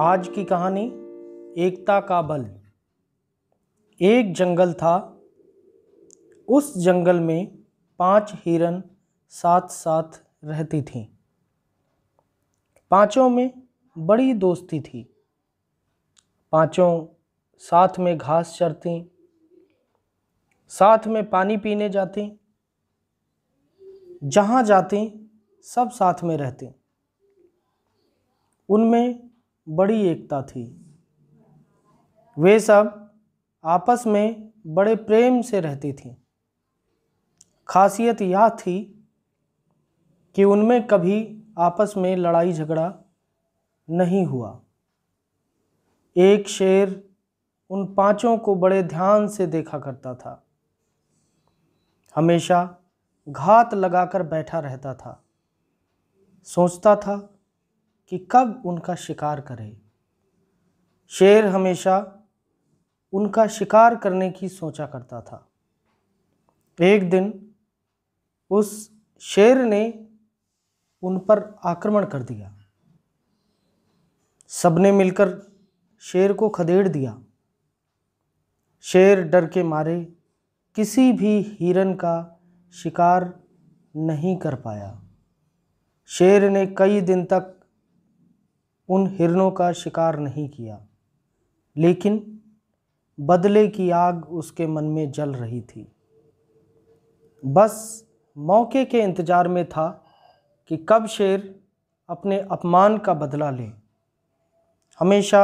आज की कहानी एकता का बल एक जंगल था उस जंगल में पांच हिरन साथ साथ रहती थीं पांचों में बड़ी दोस्ती थी पांचों साथ में घास चरती साथ में पानी पीने जाती जहाँ जाती सब साथ में रहती उनमें बड़ी एकता थी वे सब आपस में बड़े प्रेम से रहती थीं खासियत यह थी कि उनमें कभी आपस में लड़ाई झगड़ा नहीं हुआ एक शेर उन पांचों को बड़े ध्यान से देखा करता था हमेशा घात लगाकर बैठा रहता था सोचता था कि कब उनका शिकार करें शेर हमेशा उनका शिकार करने की सोचा करता था एक दिन उस शेर ने उन पर आक्रमण कर दिया सबने मिलकर शेर को खदेड़ दिया शेर डर के मारे किसी भी हिरन का शिकार नहीं कर पाया शेर ने कई दिन तक उन हिरणों का शिकार नहीं किया लेकिन बदले की आग उसके मन में जल रही थी बस मौके के इंतज़ार में था कि कब शेर अपने अपमान का बदला ले हमेशा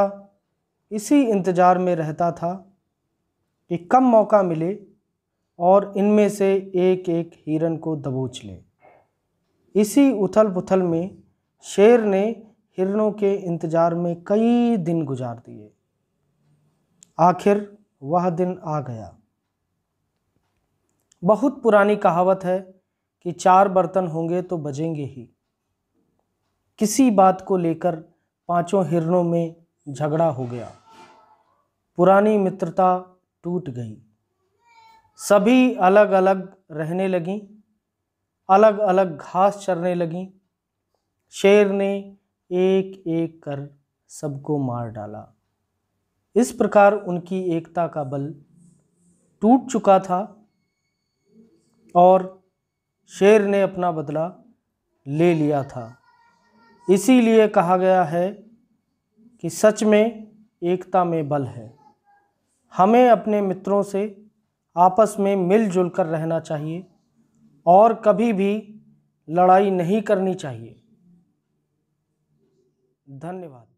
इसी इंतज़ार में रहता था कि कब मौका मिले और इनमें से एक एक हिरन को दबोच ले इसी उथल पुथल में शेर ने हिरणों के इंतज़ार में कई दिन गुजार दिए आखिर वह दिन आ गया बहुत पुरानी कहावत है कि चार बर्तन होंगे तो बजेंगे ही किसी बात को लेकर पांचों हिरणों में झगड़ा हो गया पुरानी मित्रता टूट गई सभी अलग अलग रहने लगीं अलग अलग घास चरने लगीं शेर ने एक एक कर सबको मार डाला इस प्रकार उनकी एकता का बल टूट चुका था और शेर ने अपना बदला ले लिया था इसीलिए कहा गया है कि सच में एकता में बल है हमें अपने मित्रों से आपस में मिलजुल कर रहना चाहिए और कभी भी लड़ाई नहीं करनी चाहिए धन्यवाद